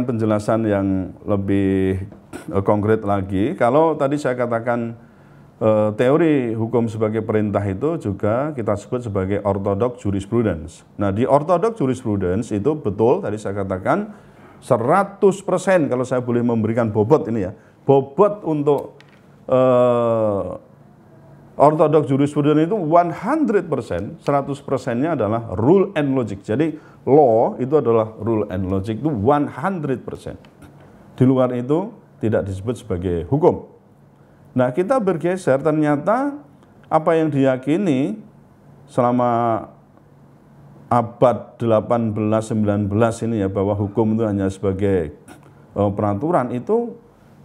memberikan penjelasan yang lebih eh, konkret lagi. Kalau tadi saya katakan eh, teori hukum sebagai perintah itu juga kita sebut sebagai orthodox jurisprudence. Nah, di orthodox jurisprudence itu betul tadi saya katakan 100% kalau saya boleh memberikan bobot ini ya. Bobot untuk eh, ortodok jurisprudence itu 100%, 100 persennya adalah rule and logic. Jadi law itu adalah rule and logic itu 100 Di luar itu tidak disebut sebagai hukum. Nah kita bergeser ternyata apa yang diyakini selama abad 18-19 ini ya bahwa hukum itu hanya sebagai eh, peraturan itu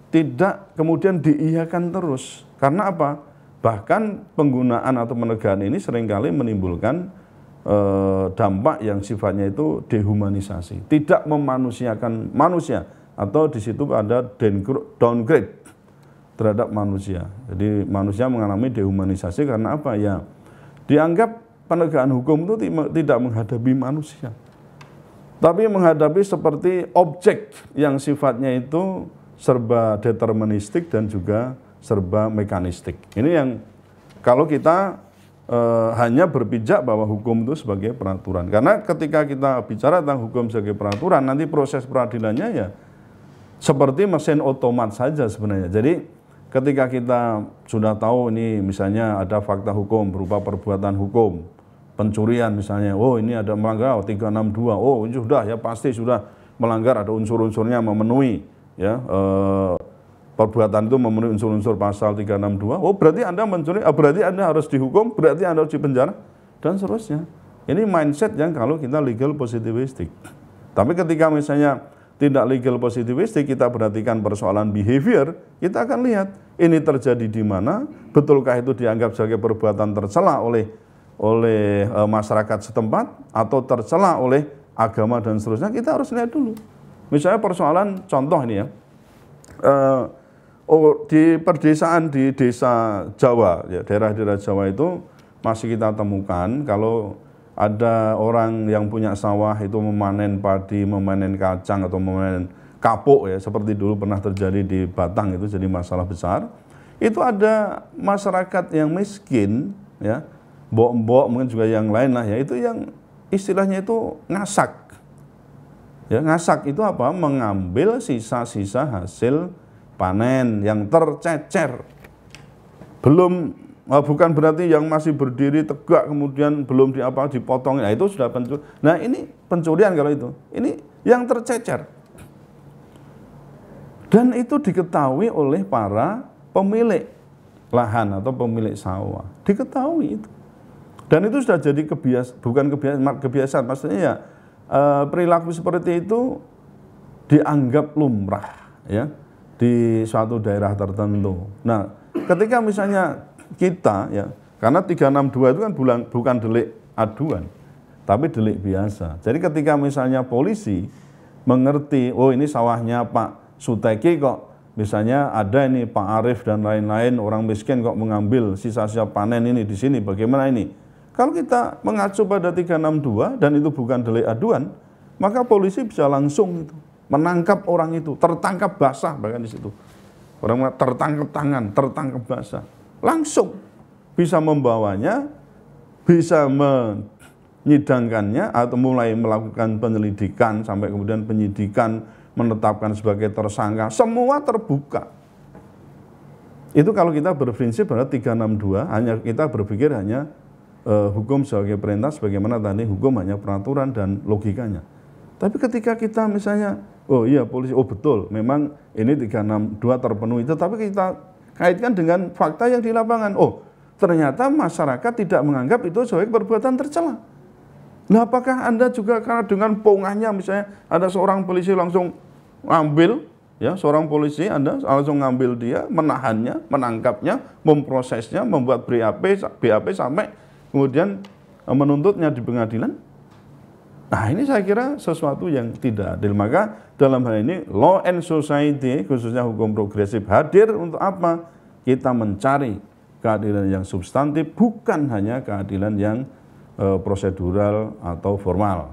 tidak kemudian diiyakan terus. Karena apa? Bahkan penggunaan atau penegahan ini seringkali menimbulkan e, dampak yang sifatnya itu dehumanisasi, tidak memanusiakan manusia atau di situ ada downgrade terhadap manusia. Jadi manusia mengalami dehumanisasi karena apa ya? Dianggap penegakan hukum itu tidak menghadapi manusia. Tapi menghadapi seperti objek yang sifatnya itu serba deterministik dan juga serba mekanistik. Ini yang kalau kita e, hanya berpijak bahwa hukum itu sebagai peraturan. Karena ketika kita bicara tentang hukum sebagai peraturan, nanti proses peradilannya ya seperti mesin otomat saja sebenarnya. Jadi ketika kita sudah tahu ini misalnya ada fakta hukum berupa perbuatan hukum, pencurian misalnya, oh ini ada melanggar oh, 362, oh sudah ya pasti sudah melanggar ada unsur-unsurnya memenuhi ya eh, perbuatan itu memenuhi unsur-unsur pasal 362, oh berarti Anda mencuri, oh, berarti Anda harus dihukum, berarti Anda harus dipenjara, dan seterusnya. Ini mindset yang kalau kita legal positivistik. Tapi ketika misalnya tidak legal positivistik, kita perhatikan persoalan behavior, kita akan lihat ini terjadi di mana, betulkah itu dianggap sebagai perbuatan tercela oleh oleh e, masyarakat setempat atau tercela oleh agama dan seterusnya, kita harus lihat dulu. Misalnya persoalan contoh ini ya. E, oh, di perdesaan di desa Jawa, ya, daerah-daerah Jawa itu masih kita temukan kalau ada orang yang punya sawah itu memanen padi, memanen kacang atau memanen kapuk ya seperti dulu pernah terjadi di Batang itu jadi masalah besar. Itu ada masyarakat yang miskin ya, mbok-mbok mungkin juga yang lain lah ya itu yang istilahnya itu ngasak. Ya, ngasak itu apa? Mengambil sisa-sisa hasil panen yang tercecer. Belum oh, bukan berarti yang masih berdiri tegak kemudian belum diapa dipotong. ya nah, itu sudah pencuri Nah, ini pencurian kalau itu. Ini yang tercecer. Dan itu diketahui oleh para pemilik lahan atau pemilik sawah. Diketahui itu. Dan itu sudah jadi kebias bukan kebiasaan, kebiasaan maksudnya ya eh, perilaku seperti itu dianggap lumrah ya di suatu daerah tertentu. Nah, ketika misalnya kita ya, karena 362 itu kan bulan, bukan delik aduan, tapi delik biasa. Jadi ketika misalnya polisi mengerti, oh ini sawahnya Pak Suteki kok, misalnya ada ini Pak Arif dan lain-lain, orang miskin kok mengambil sisa-sisa panen ini di sini, bagaimana ini? Kalau kita mengacu pada 362 dan itu bukan delik aduan, maka polisi bisa langsung itu menangkap orang itu, tertangkap basah bahkan di situ. Orang tertangkap tangan, tertangkap basah. Langsung bisa membawanya, bisa menyidangkannya atau mulai melakukan penyelidikan sampai kemudian penyidikan menetapkan sebagai tersangka. Semua terbuka. Itu kalau kita berprinsip pada 362 hanya kita berpikir hanya eh, hukum sebagai perintah sebagaimana tadi hukum hanya peraturan dan logikanya. Tapi ketika kita misalnya, oh iya polisi, oh betul, memang ini 362 terpenuhi, tetapi kita kaitkan dengan fakta yang di lapangan. Oh, ternyata masyarakat tidak menganggap itu sebagai perbuatan tercela. Nah, apakah Anda juga karena dengan pongahnya misalnya ada seorang polisi langsung ngambil ya seorang polisi Anda langsung ngambil dia, menahannya, menangkapnya, memprosesnya, membuat BAP BAP sampai kemudian menuntutnya di pengadilan Nah ini saya kira sesuatu yang tidak adil. Maka dalam hal ini law and society khususnya hukum progresif hadir untuk apa? Kita mencari keadilan yang substantif bukan hanya keadilan yang e, prosedural atau formal.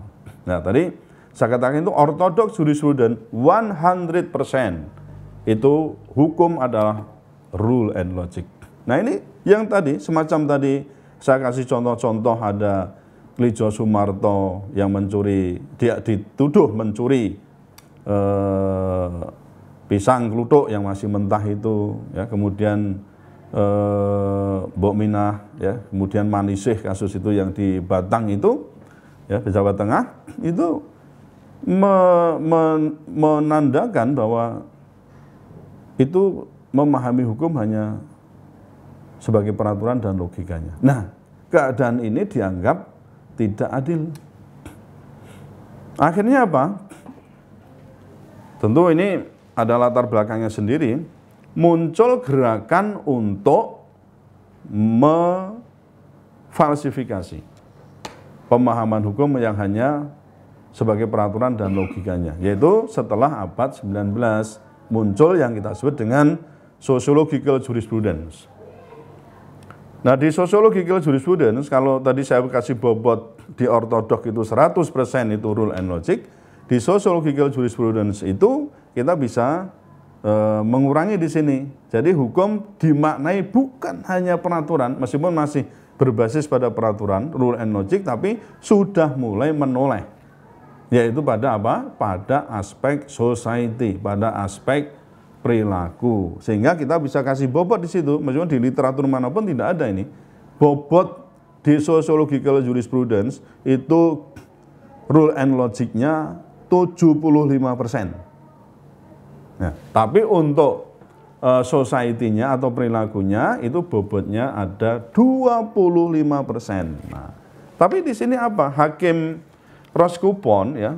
Nah tadi saya katakan itu ortodoks jurisprudence 100% itu hukum adalah rule and logic. Nah ini yang tadi semacam tadi saya kasih contoh-contoh ada Klijo Sumarto yang mencuri, dia dituduh mencuri eh, pisang kelutuk yang masih mentah itu, ya kemudian eh, Mbok Minah, ya kemudian Manisih kasus itu yang di Batang itu, ya di Jawa Tengah itu me, me, menandakan bahwa itu memahami hukum hanya sebagai peraturan dan logikanya. Nah, keadaan ini dianggap tidak adil. Akhirnya apa? Tentu ini ada latar belakangnya sendiri. Muncul gerakan untuk memfalsifikasi pemahaman hukum yang hanya sebagai peraturan dan logikanya. Yaitu setelah abad 19 muncul yang kita sebut dengan sociological jurisprudence. Nah di sociological jurisprudence kalau tadi saya kasih bobot di ortodok itu 100% itu rule and logic, di sociological jurisprudence itu kita bisa e, mengurangi di sini. Jadi hukum dimaknai bukan hanya peraturan, meskipun masih berbasis pada peraturan rule and logic, tapi sudah mulai menoleh, yaitu pada apa? Pada aspek society, pada aspek perilaku. Sehingga kita bisa kasih bobot di situ. Meskipun di literatur manapun tidak ada ini. Bobot di sociological jurisprudence itu rule and logicnya 75 persen. Nah, tapi untuk uh, society-nya atau perilakunya itu bobotnya ada 25 persen. Nah, tapi di sini apa? Hakim Roskupon ya,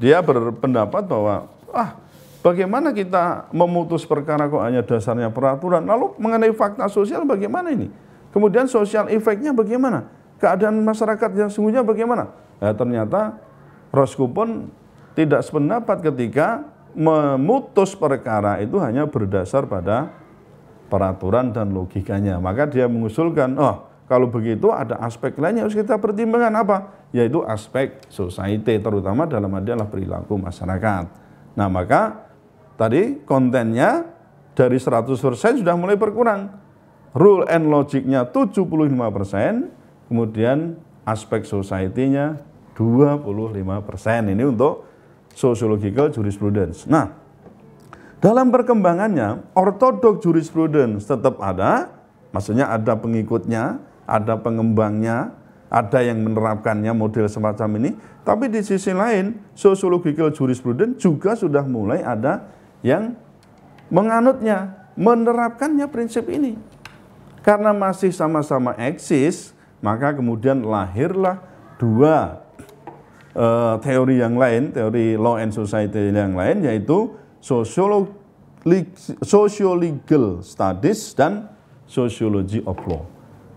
dia berpendapat bahwa ah Bagaimana kita memutus perkara kok hanya dasarnya peraturan? Lalu mengenai fakta sosial bagaimana ini? Kemudian sosial efeknya bagaimana? Keadaan masyarakat yang sungguhnya bagaimana? Ya, ternyata Rosku pun tidak sependapat ketika memutus perkara itu hanya berdasar pada peraturan dan logikanya. Maka dia mengusulkan, oh kalau begitu ada aspek lain yang harus kita pertimbangkan apa? Yaitu aspek society, terutama dalam adalah perilaku masyarakat. Nah maka Tadi kontennya dari 100% sudah mulai berkurang. Rule and logicnya 75%, kemudian aspek society-nya 25%. Ini untuk sociological jurisprudence. Nah, dalam perkembangannya, ortodok jurisprudence tetap ada, maksudnya ada pengikutnya, ada pengembangnya, ada yang menerapkannya model semacam ini, tapi di sisi lain sociological jurisprudence juga sudah mulai ada yang menganutnya, menerapkannya prinsip ini. Karena masih sama-sama eksis, maka kemudian lahirlah dua uh, teori yang lain, teori law and society yang lain, yaitu sociolegal studies dan sociology of law.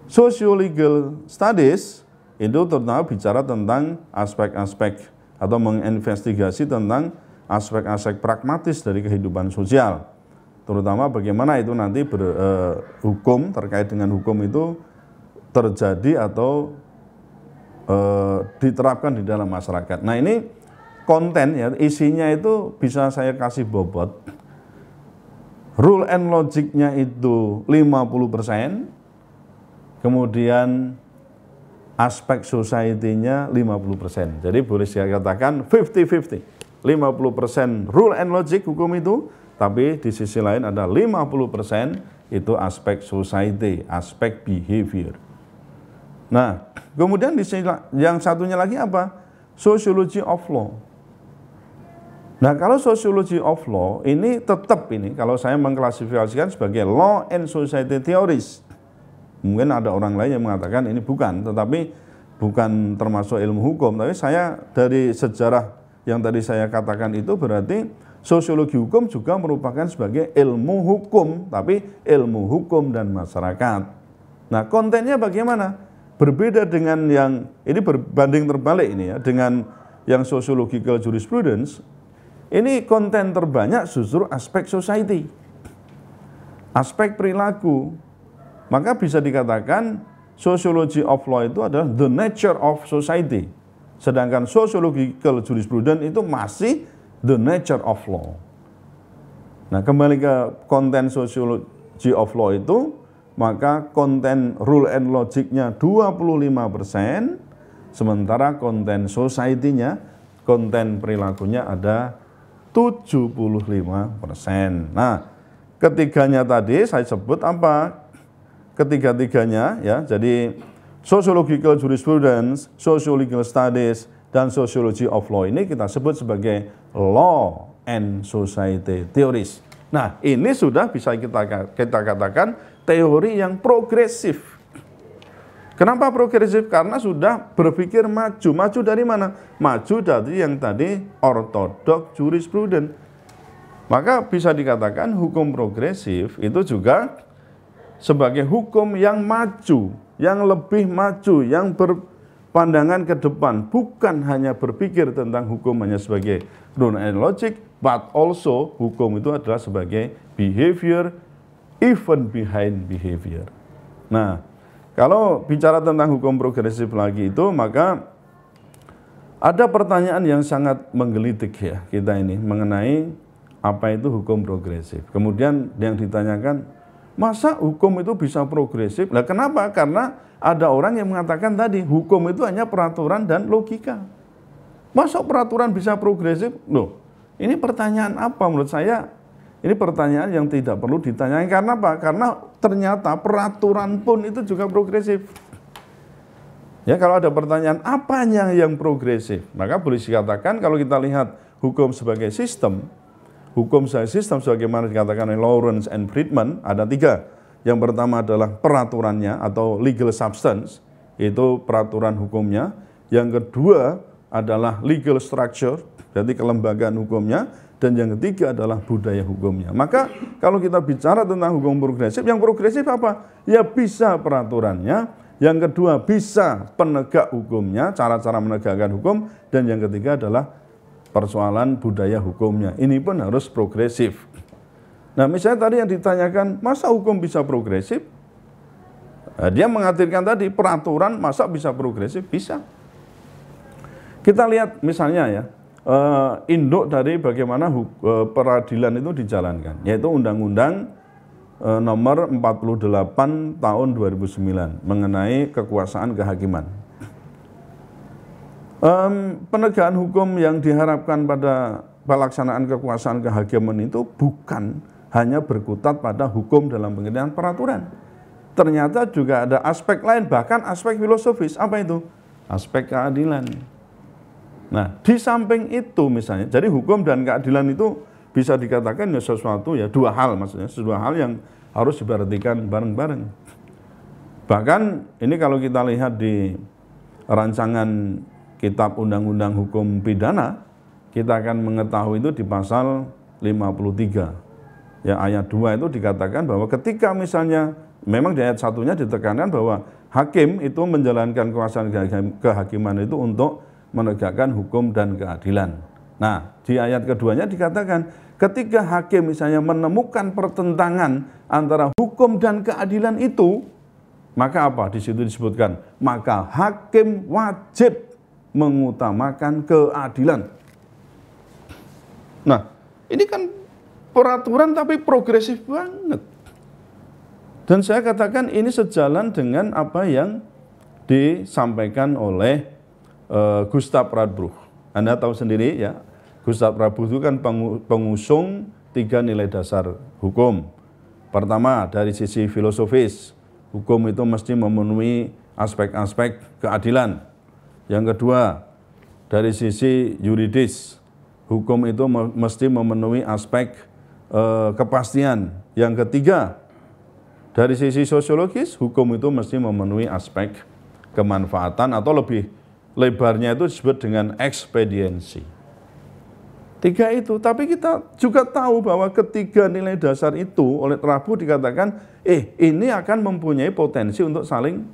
Sociolegal studies itu terutama bicara tentang aspek-aspek atau menginvestigasi tentang aspek-aspek pragmatis dari kehidupan sosial. Terutama bagaimana itu nanti berhukum eh, terkait dengan hukum itu terjadi atau eh, diterapkan di dalam masyarakat. Nah ini konten ya isinya itu bisa saya kasih bobot. Rule and logicnya itu 50%, kemudian aspek society-nya 50%. Jadi boleh saya katakan 50-50. 50% rule and logic hukum itu, tapi di sisi lain ada 50% itu aspek society, aspek behavior. Nah, kemudian di sisi yang satunya lagi apa? Sociology of law. Nah, kalau sociology of law ini tetap ini kalau saya mengklasifikasikan sebagai law and society theories. Mungkin ada orang lain yang mengatakan ini bukan, tetapi bukan termasuk ilmu hukum, tapi saya dari sejarah yang tadi saya katakan itu berarti sosiologi hukum juga merupakan sebagai ilmu hukum, tapi ilmu hukum dan masyarakat. Nah, kontennya bagaimana? Berbeda dengan yang ini berbanding terbalik ini ya dengan yang sosiological jurisprudence. Ini konten terbanyak justru aspek society. Aspek perilaku. Maka bisa dikatakan sosiologi of law itu adalah the nature of society Sedangkan sociological jurisprudence itu masih the nature of law. Nah, kembali ke konten sociology of law itu, maka konten rule and logicnya 25%, sementara konten society-nya, konten perilakunya ada 75%. Nah, ketiganya tadi saya sebut apa? Ketiga-tiganya ya, jadi sociological jurisprudence, sociological studies, dan sociology of law ini kita sebut sebagai law and society theories. Nah, ini sudah bisa kita kita katakan teori yang progresif. Kenapa progresif? Karena sudah berpikir maju. Maju dari mana? Maju dari yang tadi ortodok jurisprudence. Maka bisa dikatakan hukum progresif itu juga sebagai hukum yang maju yang lebih maju, yang berpandangan ke depan, bukan hanya berpikir tentang hukum hanya sebagai rule and logic, but also hukum itu adalah sebagai behavior, even behind behavior. Nah, kalau bicara tentang hukum progresif lagi itu, maka ada pertanyaan yang sangat menggelitik ya kita ini mengenai apa itu hukum progresif. Kemudian yang ditanyakan, Masa hukum itu bisa progresif? Nah, kenapa? Karena ada orang yang mengatakan tadi, hukum itu hanya peraturan dan logika. Masa peraturan bisa progresif? Loh, ini pertanyaan apa menurut saya? Ini pertanyaan yang tidak perlu ditanyain karena apa? Karena ternyata peraturan pun itu juga progresif. Ya kalau ada pertanyaan apanya yang progresif, maka boleh dikatakan kalau kita lihat hukum sebagai sistem, hukum saya sistem sebagaimana dikatakan oleh Lawrence and Friedman ada tiga. Yang pertama adalah peraturannya atau legal substance, itu peraturan hukumnya. Yang kedua adalah legal structure, jadi kelembagaan hukumnya. Dan yang ketiga adalah budaya hukumnya. Maka kalau kita bicara tentang hukum progresif, yang progresif apa? Ya bisa peraturannya, yang kedua bisa penegak hukumnya, cara-cara menegakkan hukum, dan yang ketiga adalah persoalan budaya hukumnya. Ini pun harus progresif. Nah, misalnya tadi yang ditanyakan, masa hukum bisa progresif? Nah, dia menghadirkan tadi peraturan masa bisa progresif? Bisa. Kita lihat misalnya ya, eh, induk dari bagaimana eh, peradilan itu dijalankan, yaitu Undang-Undang eh, nomor 48 tahun 2009 mengenai kekuasaan kehakiman um, penegakan hukum yang diharapkan pada pelaksanaan kekuasaan kehakiman itu bukan hanya berkutat pada hukum dalam pengertian peraturan. Ternyata juga ada aspek lain, bahkan aspek filosofis. Apa itu? Aspek keadilan. Nah, di samping itu misalnya, jadi hukum dan keadilan itu bisa dikatakan ya sesuatu ya dua hal maksudnya, dua hal yang harus diperhatikan bareng-bareng. Bahkan ini kalau kita lihat di rancangan kitab undang-undang hukum pidana, kita akan mengetahui itu di pasal 53. Ya ayat 2 itu dikatakan bahwa ketika misalnya memang di ayat satunya ditekankan bahwa hakim itu menjalankan kekuasaan kehakiman itu untuk menegakkan hukum dan keadilan. Nah, di ayat keduanya dikatakan ketika hakim misalnya menemukan pertentangan antara hukum dan keadilan itu, maka apa? Di situ disebutkan, maka hakim wajib mengutamakan keadilan. Nah, ini kan peraturan tapi progresif banget. Dan saya katakan ini sejalan dengan apa yang disampaikan oleh uh, eh, Gustav Radbruch. Anda tahu sendiri ya, Gustav Radbruch itu kan pengusung tiga nilai dasar hukum. Pertama, dari sisi filosofis, hukum itu mesti memenuhi aspek-aspek keadilan. Yang kedua, dari sisi yuridis, hukum itu mesti memenuhi aspek e, kepastian. Yang ketiga, dari sisi sosiologis, hukum itu mesti memenuhi aspek kemanfaatan atau lebih lebarnya itu disebut dengan ekspediensi. Tiga itu, tapi kita juga tahu bahwa ketiga nilai dasar itu oleh Rabu dikatakan, eh ini akan mempunyai potensi untuk saling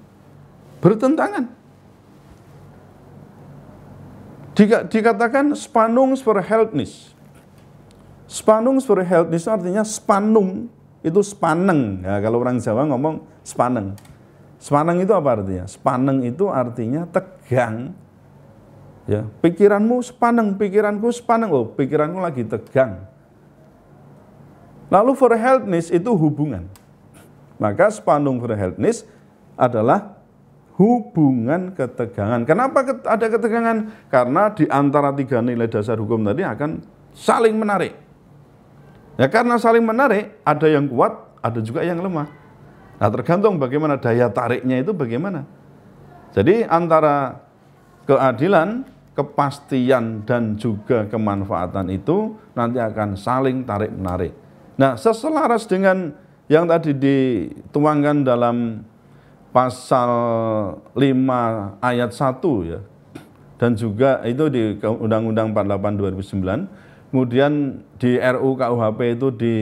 bertentangan. Dika, dikatakan for healthness artinya spanung itu spaneng. Ya, kalau orang Jawa ngomong spaneng. Spaneng itu apa artinya? Spaneng itu artinya tegang. Ya, pikiranmu spaneng, pikiranku spaneng. Oh, pikiranku lagi tegang. Lalu for healthness itu hubungan. Maka spanung healthness adalah hubungan ketegangan. Kenapa ada ketegangan? Karena di antara tiga nilai dasar hukum tadi akan saling menarik. Ya karena saling menarik, ada yang kuat, ada juga yang lemah. Nah tergantung bagaimana daya tariknya itu bagaimana. Jadi antara keadilan, kepastian dan juga kemanfaatan itu nanti akan saling tarik menarik. Nah seselaras dengan yang tadi dituangkan dalam pasal 5 ayat 1 ya. Dan juga itu di Undang-Undang 48 2009. Kemudian di RU KUHP itu di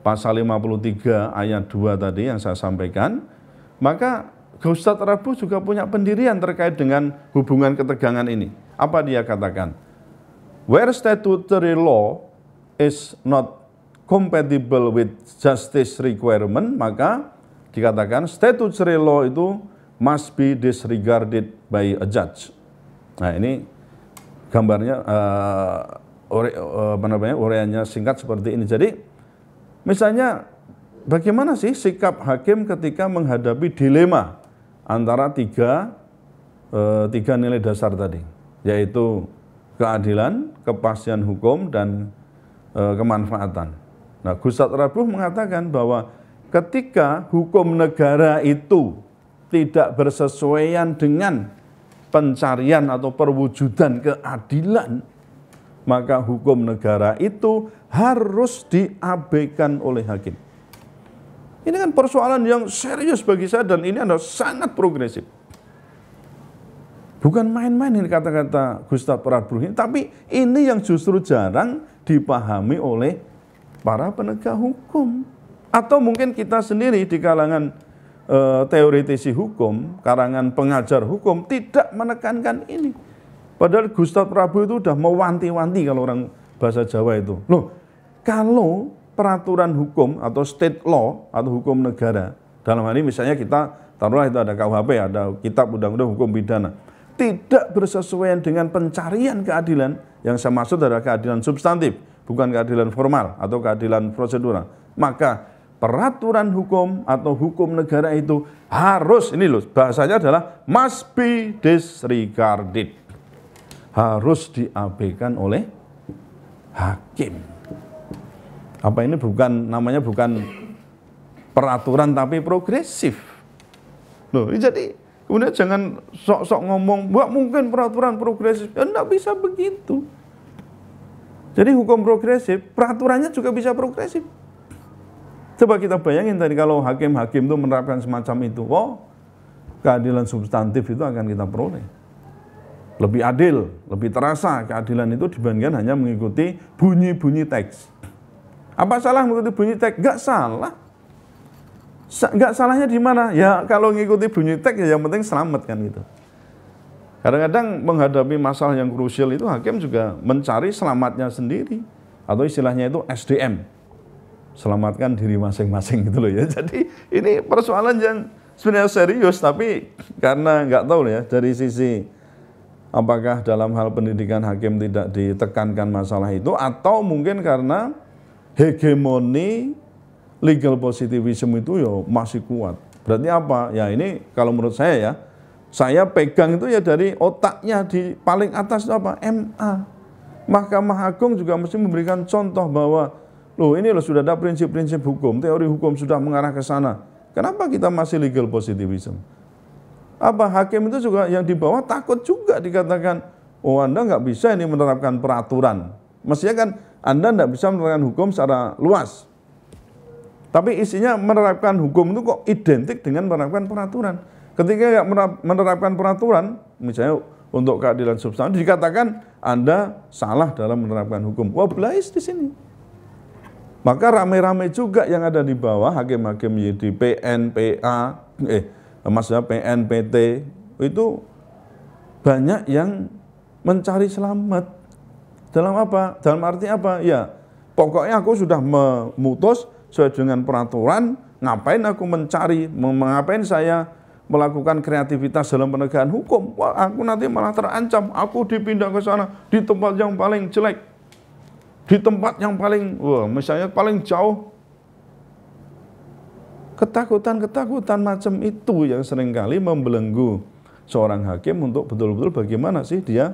pasal 53 ayat 2 tadi yang saya sampaikan. Maka Ustadz Rabu juga punya pendirian terkait dengan hubungan ketegangan ini. Apa dia katakan? Where statutory law is not compatible with justice requirement, maka dikatakan status relo itu must be disregarded by a judge. Nah ini gambarnya uh, ore, uh, apa namanya uraiannya singkat seperti ini. Jadi misalnya bagaimana sih sikap hakim ketika menghadapi dilema antara tiga uh, tiga nilai dasar tadi, yaitu keadilan, kepastian hukum dan uh, kemanfaatan. Nah, Gus Rabuh mengatakan bahwa ketika hukum negara itu tidak bersesuaian dengan pencarian atau perwujudan keadilan, maka hukum negara itu harus diabaikan oleh hakim. Ini kan persoalan yang serius bagi saya dan ini adalah sangat progresif. Bukan main-main ini kata-kata Gustav Radbruch ini, tapi ini yang justru jarang dipahami oleh para penegak hukum. Atau mungkin kita sendiri di kalangan e, eh, teoritisi hukum, karangan pengajar hukum tidak menekankan ini. Padahal Gustav Prabu itu sudah mewanti-wanti kalau orang bahasa Jawa itu. Loh, kalau peraturan hukum atau state law atau hukum negara, dalam hal ini misalnya kita taruhlah itu ada KUHP, ada kitab undang-undang hukum pidana, tidak bersesuaian dengan pencarian keadilan yang saya maksud adalah keadilan substantif, bukan keadilan formal atau keadilan prosedural. Maka peraturan hukum atau hukum negara itu harus ini loh bahasanya adalah must be disregarded harus diabaikan oleh hakim apa ini bukan namanya bukan peraturan tapi progresif loh jadi kemudian jangan sok-sok ngomong buat mungkin peraturan progresif ya enggak bisa begitu jadi hukum progresif peraturannya juga bisa progresif Coba kita bayangin tadi kalau hakim-hakim itu menerapkan semacam itu, oh keadilan substantif itu akan kita peroleh. Lebih adil, lebih terasa keadilan itu dibandingkan hanya mengikuti bunyi-bunyi teks. Apa salah mengikuti bunyi teks? Gak salah. Sa gak salahnya di mana? Ya kalau mengikuti bunyi teks ya yang penting selamat kan gitu. Kadang-kadang menghadapi masalah yang krusial itu hakim juga mencari selamatnya sendiri atau istilahnya itu SDM, selamatkan diri masing-masing gitu loh ya. Jadi ini persoalan yang sebenarnya serius tapi karena nggak tahu ya dari sisi apakah dalam hal pendidikan hakim tidak ditekankan masalah itu atau mungkin karena hegemoni legal positivism itu ya masih kuat. Berarti apa? Ya ini kalau menurut saya ya, saya pegang itu ya dari otaknya di paling atas itu apa? MA. Mahkamah Agung juga mesti memberikan contoh bahwa Loh ini loh sudah ada prinsip-prinsip hukum, teori hukum sudah mengarah ke sana. Kenapa kita masih legal positivism? Apa hakim itu juga yang di bawah takut juga dikatakan, oh Anda nggak bisa ini menerapkan peraturan. Mestinya kan Anda nggak bisa menerapkan hukum secara luas. Tapi isinya menerapkan hukum itu kok identik dengan menerapkan peraturan. Ketika nggak menerapkan peraturan, misalnya untuk keadilan substansi dikatakan Anda salah dalam menerapkan hukum. Wah, di sini. Maka rame-rame juga yang ada di bawah hakim-hakim di PNPA, eh maksudnya PNPT itu banyak yang mencari selamat. Dalam apa? Dalam arti apa? Ya, pokoknya aku sudah memutus sesuai dengan peraturan, ngapain aku mencari, mengapain saya melakukan kreativitas dalam penegakan hukum. Wah, aku nanti malah terancam, aku dipindah ke sana, di tempat yang paling jelek di tempat yang paling, wah, misalnya paling jauh. Ketakutan-ketakutan macam itu yang seringkali membelenggu seorang hakim untuk betul-betul bagaimana sih dia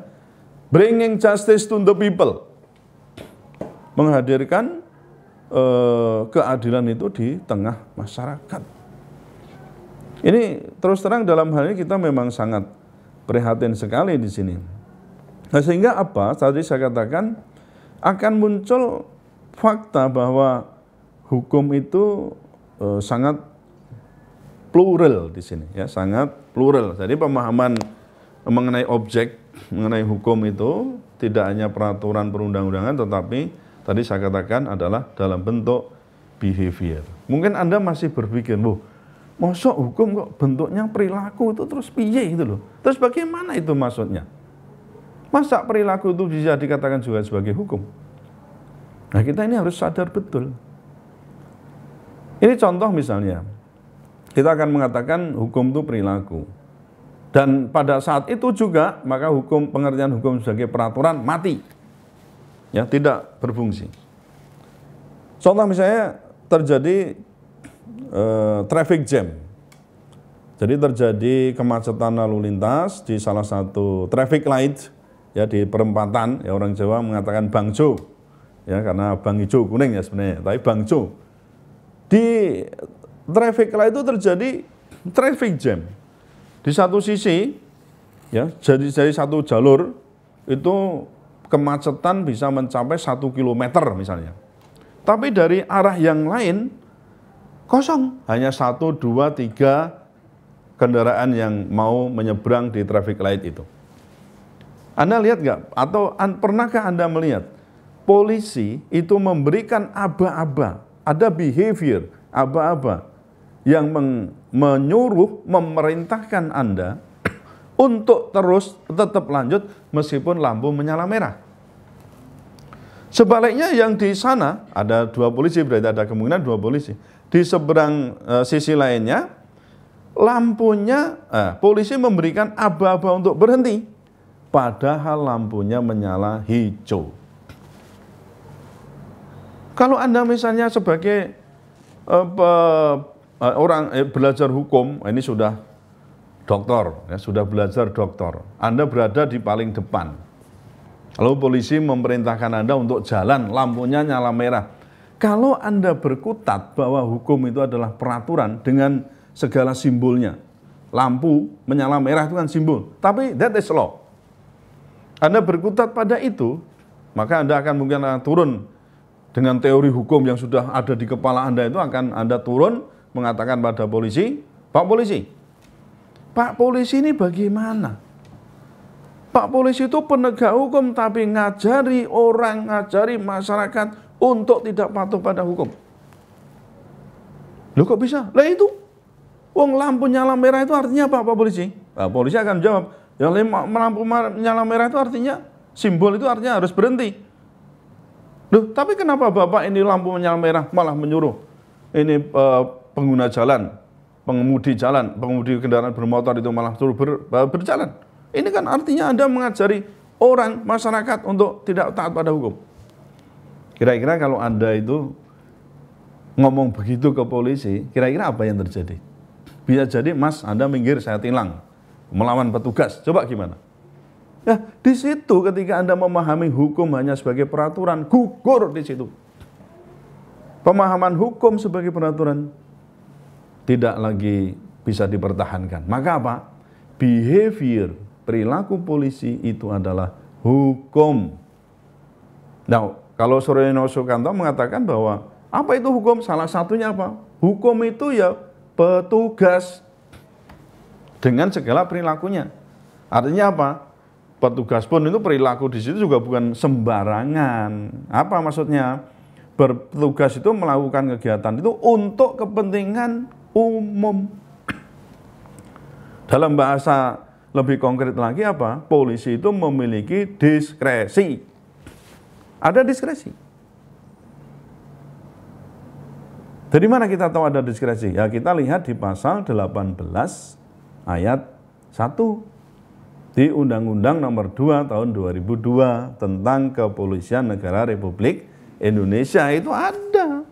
bringing justice to the people. Menghadirkan eh, keadilan itu di tengah masyarakat. Ini terus terang dalam hal ini kita memang sangat prihatin sekali di sini. Nah, sehingga apa? Tadi saya katakan akan muncul fakta bahwa hukum itu e, sangat plural di sini ya sangat plural jadi pemahaman mengenai objek mengenai hukum itu tidak hanya peraturan perundang-undangan tetapi tadi saya katakan adalah dalam bentuk behavior mungkin anda masih berpikir bu, mosok hukum kok bentuknya perilaku itu terus piye gitu loh terus bagaimana itu maksudnya Masa perilaku itu bisa dikatakan juga sebagai hukum? Nah kita ini harus sadar betul. Ini contoh misalnya, kita akan mengatakan hukum itu perilaku. Dan pada saat itu juga maka hukum pengertian hukum sebagai peraturan mati. Ya, tidak berfungsi. Contoh misalnya terjadi eh, traffic jam. Jadi terjadi kemacetan lalu lintas di salah satu traffic light ya di perempatan ya orang Jawa mengatakan bangjo ya karena bang hijau kuning ya sebenarnya tapi bangjo di traffic light itu terjadi traffic jam di satu sisi ya jadi dari satu jalur itu kemacetan bisa mencapai satu kilometer misalnya tapi dari arah yang lain kosong hanya satu dua tiga kendaraan yang mau menyeberang di traffic light itu anda lihat nggak? Atau an, pernahkah Anda melihat polisi itu memberikan aba-aba, ada behavior aba-aba yang men, menyuruh, memerintahkan Anda untuk terus tetap lanjut meskipun lampu menyala merah. Sebaliknya yang di sana ada dua polisi berarti ada kemungkinan dua polisi. Di seberang e, sisi lainnya lampunya eh, polisi memberikan aba-aba untuk berhenti padahal lampunya menyala hijau. Kalau Anda misalnya sebagai apa, eh, eh, orang eh, belajar hukum, ini sudah doktor, ya, sudah belajar doktor. Anda berada di paling depan. Lalu polisi memerintahkan Anda untuk jalan, lampunya nyala merah. Kalau Anda berkutat bahwa hukum itu adalah peraturan dengan segala simbolnya. Lampu menyala merah itu kan simbol. Tapi that is law. Anda berkutat pada itu, maka Anda akan mungkin akan turun dengan teori hukum yang sudah ada di kepala Anda itu akan Anda turun mengatakan pada polisi, Pak polisi, Pak polisi ini bagaimana? Pak polisi itu penegak hukum tapi ngajari orang, ngajari masyarakat untuk tidak patuh pada hukum. Loh kok bisa? Lah itu. Wong lampu nyala merah itu artinya apa Pak polisi? Pak nah, polisi akan jawab, yang lampu nyala merah itu artinya simbol itu artinya harus berhenti. Duh, tapi kenapa Bapak ini lampu menyala merah malah menyuruh ini uh, pengguna jalan, pengemudi jalan, pengemudi kendaraan bermotor itu malah suruh ber, eh, berjalan. Ini kan artinya Anda mengajari orang, masyarakat untuk tidak taat pada hukum. Kira-kira kalau Anda itu ngomong begitu ke polisi, kira-kira apa yang terjadi? Bisa jadi, Mas, Anda minggir, saya tilang melawan petugas. Coba gimana? Ya, di situ ketika Anda memahami hukum hanya sebagai peraturan, gugur di situ. Pemahaman hukum sebagai peraturan tidak lagi bisa dipertahankan. Maka apa? Behavior, perilaku polisi itu adalah hukum. Nah, kalau Suryono Sukanto mengatakan bahwa apa itu hukum? Salah satunya apa? Hukum itu ya petugas dengan segala perilakunya. Artinya apa? Petugas pun itu perilaku di situ juga bukan sembarangan. Apa maksudnya? Bertugas itu melakukan kegiatan itu untuk kepentingan umum. Dalam bahasa lebih konkret lagi apa? Polisi itu memiliki diskresi. Ada diskresi. Dari mana kita tahu ada diskresi? Ya kita lihat di pasal 18 ayat 1 di Undang-Undang Nomor 2 Tahun 2002 tentang Kepolisian Negara Republik Indonesia itu ada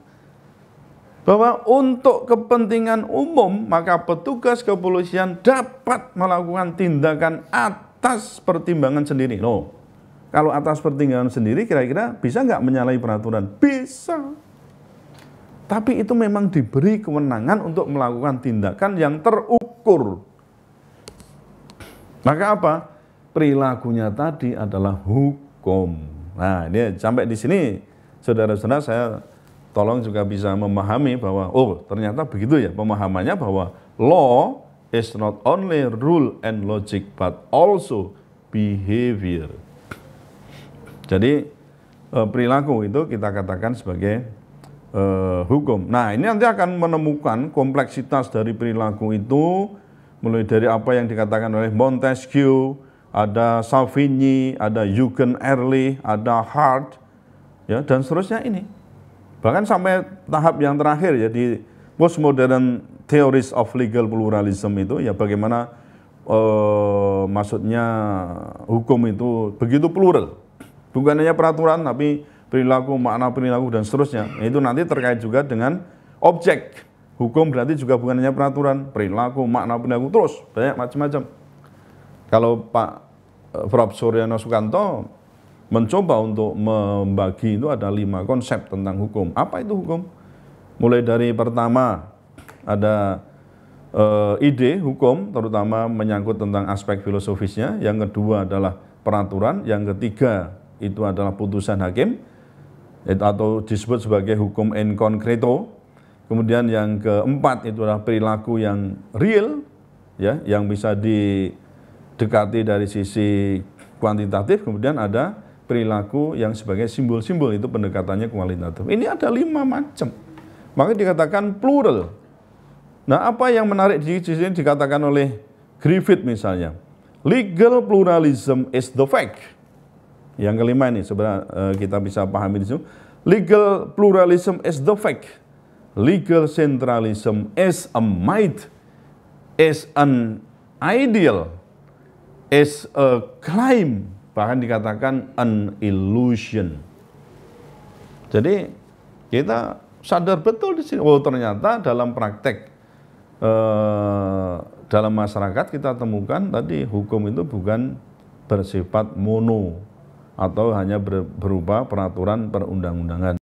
bahwa untuk kepentingan umum maka petugas kepolisian dapat melakukan tindakan atas pertimbangan sendiri loh kalau atas pertimbangan sendiri kira-kira bisa nggak menyalahi peraturan bisa tapi itu memang diberi kewenangan untuk melakukan tindakan yang terukur maka apa? Perilakunya tadi adalah hukum. Nah, ini sampai di sini saudara-saudara saya tolong juga bisa memahami bahwa oh ternyata begitu ya pemahamannya bahwa law is not only rule and logic but also behavior. Jadi eh, perilaku itu kita katakan sebagai uh, hukum. Nah, ini nanti akan menemukan kompleksitas dari perilaku itu mulai dari apa yang dikatakan oleh Montesquieu, ada Savigny, ada Jürgen Erlich, ada Hart, ya dan seterusnya ini. Bahkan sampai tahap yang terakhir ya di postmodern theories of legal pluralism itu ya bagaimana eh, maksudnya hukum itu begitu plural. Bukan hanya peraturan tapi perilaku, makna perilaku dan seterusnya. Itu nanti terkait juga dengan objek Hukum berarti juga bukan hanya peraturan, perilaku, makna perilaku, terus banyak macam-macam. Kalau Pak eh, Prof. Suryono Sukanto mencoba untuk membagi itu ada lima konsep tentang hukum. Apa itu hukum? Mulai dari pertama ada e, ide hukum, terutama menyangkut tentang aspek filosofisnya. Yang kedua adalah peraturan. Yang ketiga itu adalah putusan hakim, atau disebut sebagai hukum in concreto Kemudian yang keempat itu adalah perilaku yang real ya, yang bisa didekati dari sisi kuantitatif, kemudian ada perilaku yang sebagai simbol-simbol itu pendekatannya kualitatif. Ini ada lima macam. Maka dikatakan plural. Nah, apa yang menarik di sini dikatakan oleh Griffith misalnya. Legal pluralism is the fact. Yang kelima ini sebenarnya eh, kita bisa pahami di sini. Legal pluralism is the fact legal centralism as a might, as an ideal, as a claim, bahkan dikatakan an illusion. Jadi kita sadar betul di sini. Oh ternyata dalam praktek eh, dalam masyarakat kita temukan tadi hukum itu bukan bersifat mono atau hanya berupa peraturan perundang-undangan.